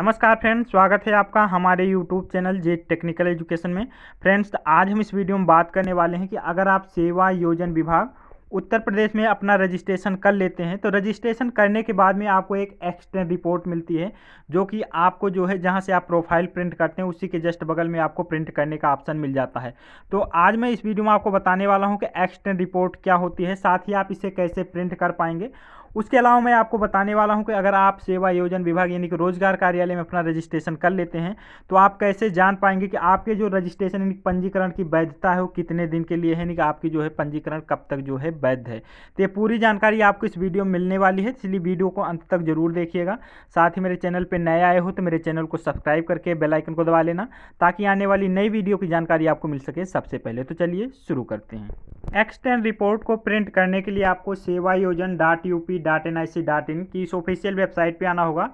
नमस्कार फ्रेंड्स स्वागत है आपका हमारे YouTube channel J technical education में फ्रेंड्स तो आज हम इस वीडियो में बात करने वाले हैं कि अगर आप सेवा योजन विभाग उत्तर प्रदेश में अपना रजिस्ट्रेशन कर लेते हैं तो रजिस्ट्रेशन करने के बाद में आपको एक एक्सटर्न रिपोर्ट मिलती है जो कि आपको जो है जहां से आप प्रोफाइल प्रिंट करते हैं उसी के जस्ट बगल में आपको प्रिंट करने का ऑप्शन मिल जाता है तो आज मैं इस वीडियो में आपको बताने वाला हूँ कि एक्सटर्न रिपोर्ट क्या होती है साथ ही आप इसे कैसे प्रिंट कर पाएंगे उसके अलावा मैं आपको बताने वाला हूं कि अगर आप सेवा योजन विभाग यानी कि रोजगार कार्यालय में अपना रजिस्ट्रेशन कर लेते हैं तो आप कैसे जान पाएंगे कि आपके जो रजिस्ट्रेशन यानी पंजीकरण की वैधता है वो कितने दिन के लिए है यानी कि आपकी जो है पंजीकरण कब तक जो है वैध है तो ये पूरी जानकारी आपको इस वीडियो में मिलने वाली है इसलिए वीडियो को अंत तक जरूर देखिएगा साथ ही मेरे चैनल पर नए आए हो तो मेरे चैनल को सब्सक्राइब करके बेलाइकन को दबा लेना ताकि आने वाली नई वीडियो की जानकारी आपको मिल सके सबसे पहले तो चलिए शुरू करते हैं एक्सटेंड रिपोर्ट को प्रिंट करने के लिए आपको सेवा Yojan dot U P dot N I C dot in की इस ऑफिशियल वेबसाइट पर आना होगा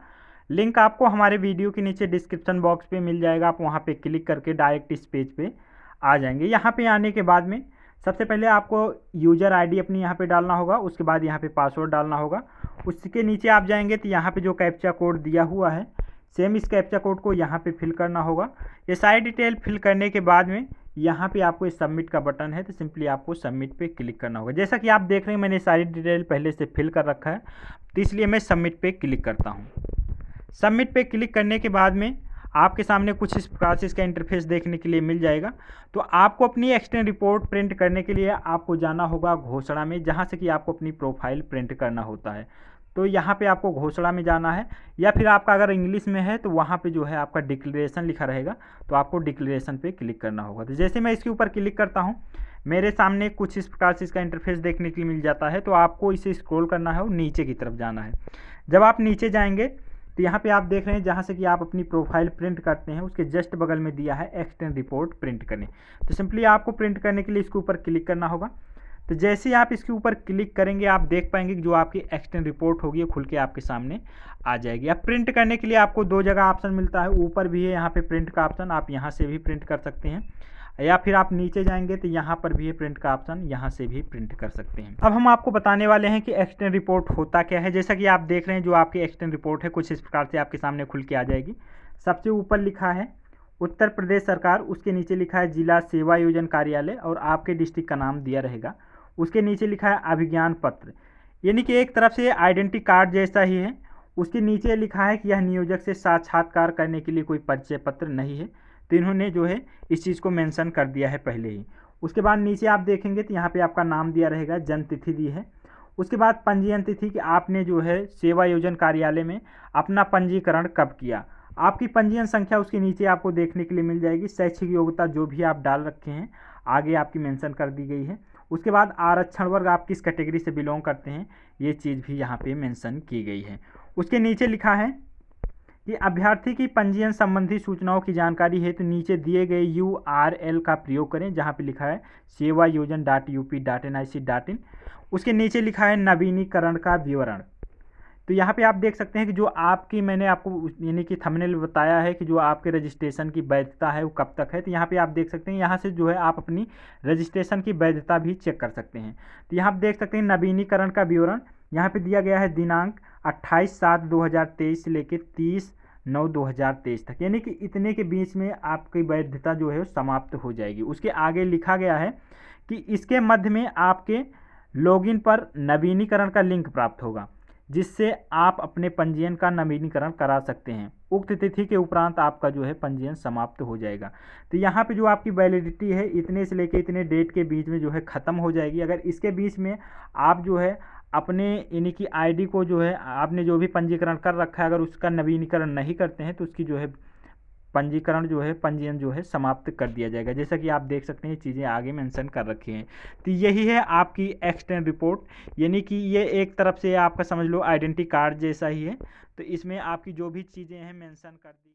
लिंक आपको हमारे वीडियो के नीचे डिस्क्रिप्शन बॉक्स पे मिल जाएगा आप वहाँ पे क्लिक करके डायरेक्ट इस पेज पे आ जाएंगे यहाँ पे आने के बाद में सबसे पहले आपको यूज़र आईडी अपनी यहाँ पे डालना होगा उसके बाद यहाँ पे पासवर्ड डालना होगा उसके नीचे आप जाएंगे तो यहाँ पे जो कैप्चा कोड दिया हुआ है सेम इस कैप्चा कोड को यहाँ पे फिल करना होगा ये सारी डिटेल फिल करने के बाद में यहाँ पे आपको इस सबमिट का बटन है तो सिंपली आपको सबमिट पे क्लिक करना होगा जैसा कि आप देख रहे हैं मैंने सारी डिटेल पहले से फिल कर रखा है तो इसलिए मैं सबमिट पर क्लिक करता हूँ सबमिट पर क्लिक करने के बाद में आपके सामने कुछ इस प्रकार से इसका इंटरफेस देखने के लिए मिल जाएगा तो आपको अपनी एक्सटेंड रिपोर्ट प्रिंट करने के लिए आपको जाना होगा घोषणा में जहाँ से कि आपको अपनी प्रोफाइल प्रिंट करना होता है तो यहाँ पे आपको घोषणा में जाना है या फिर आपका अगर इंग्लिश में है तो वहाँ पे जो है आपका डिक्लेरेशन लिखा रहेगा तो आपको डिक्लेरेशन पे क्लिक करना होगा तो जैसे मैं इसके ऊपर क्लिक करता हूँ मेरे सामने कुछ इस प्रकार से इसका इंटरफेस देखने के लिए मिल जाता है तो आपको इसे स्क्रॉल करना है और नीचे की तरफ जाना है जब आप नीचे जाएंगे तो यहाँ पे आप देख रहे हैं जहाँ से कि आप अपनी प्रोफाइल प्रिंट करते हैं उसके जस्ट बगल में दिया है एक्सटेंड रिपोर्ट प्रिंट करने तो सिंपली आपको प्रिंट करने के लिए इसके ऊपर क्लिक करना होगा तो जैसे ही आप इसके ऊपर क्लिक करेंगे आप देख पाएंगे जो आपकी एक्सटेंड रिपोर्ट होगी वो खुल के आपके सामने आ जाएगी अब प्रिंट करने के लिए आपको दो जगह ऑप्शन मिलता है ऊपर भी है यहाँ पर प्रिंट का ऑप्शन आप यहाँ से भी प्रिंट कर सकते हैं या फिर आप नीचे जाएंगे तो यहाँ पर भी प्रिंट का ऑप्शन यहाँ से भी प्रिंट कर सकते हैं अब हम आपको बताने वाले हैं कि एक्सटेंड रिपोर्ट होता क्या है जैसा कि आप देख रहे हैं जो आपकी एक्सटेंड रिपोर्ट है कुछ इस प्रकार से आपके सामने खुल के आ जाएगी सबसे ऊपर लिखा है उत्तर प्रदेश सरकार उसके नीचे लिखा है जिला सेवा योजन कार्यालय और आपके डिस्ट्रिक्ट का नाम दिया रहेगा उसके नीचे लिखा है अभिज्ञान पत्र यानी कि एक तरफ से आइडेंटिटी कार्ड जैसा ही है उसके नीचे लिखा है कि यह नियोजक से साक्षात्कार करने के लिए कोई परिचय पत्र नहीं है तो इन्होंने जो है इस चीज़ को मेंशन कर दिया है पहले ही उसके बाद नीचे आप देखेंगे तो यहाँ पे आपका नाम दिया रहेगा जन्मतिथि दी है उसके बाद पंजीयन तिथि कि आपने जो है सेवा योजन कार्यालय में अपना पंजीकरण कब किया आपकी पंजीयन संख्या उसके नीचे आपको देखने के लिए मिल जाएगी शैक्षिक योग्यता जो भी आप डाल रखे हैं आगे आपकी मेंशन कर दी गई है उसके बाद आरक्षण वर्ग आप किस कैटेगरी से बिलोंग करते हैं ये चीज़ भी यहाँ पे मेंशन की गई है उसके नीचे लिखा है कि अभ्यर्थी की पंजीयन संबंधी सूचनाओं की जानकारी हेतु तो नीचे दिए गए यू आर एल का प्रयोग करें जहाँ पे लिखा है सेवा Yojan dot U P dot N I C dot in उसके नीचे लिखा है नवीनीकरण का विवरण तो यहाँ पे आप देख सकते हैं कि जो आपकी मैंने आपको यानी कि थंबनेल बताया है कि जो आपके रजिस्ट्रेशन की वैधता है वो कब तक है तो यहाँ पे आप देख सकते हैं यहाँ से जो है आप अपनी रजिस्ट्रेशन की वैधता भी चेक कर सकते हैं तो यहाँ आप देख सकते हैं नवीनीकरण का विवरण यहाँ पे दिया गया है दिनांक अट्ठाईस सात दो हज़ार तेईस से लेकर तीस नौ दो हज़ार तेईस तक यानी कि इतने के बीच में आपकी वैधता जो है समाप्त हो जाएगी उसके आगे लिखा गया है कि इसके मध्य में आपके लॉगिन पर नवीनीकरण का लिंक प्राप्त होगा जिससे आप अपने पंजीयन का नवीनीकरण करा सकते हैं उक्त तिथि के उपरांत आपका जो है पंजीयन समाप्त हो जाएगा तो यहाँ पे जो आपकी वैलिडिटी है इतने से लेके इतने डेट के बीच में जो है ख़त्म हो जाएगी अगर इसके बीच में आप जो है अपने यानी कि आईडी को जो है आपने जो भी पंजीकरण कर रखा है अगर उसका नवीनीकरण नहीं करते हैं तो उसकी जो है पंजीकरण जो है पंजीयन जो है समाप्त कर दिया जाएगा जैसा कि आप देख सकते हैं चीज़ें आगे मेंशन कर रखी हैं तो यही है आपकी एक्सटेंड रिपोर्ट यानी कि ये एक तरफ से आपका समझ लो आइडेंटिटी कार्ड जैसा ही है तो इसमें आपकी जो भी चीज़ें हैं मैंसन कर दी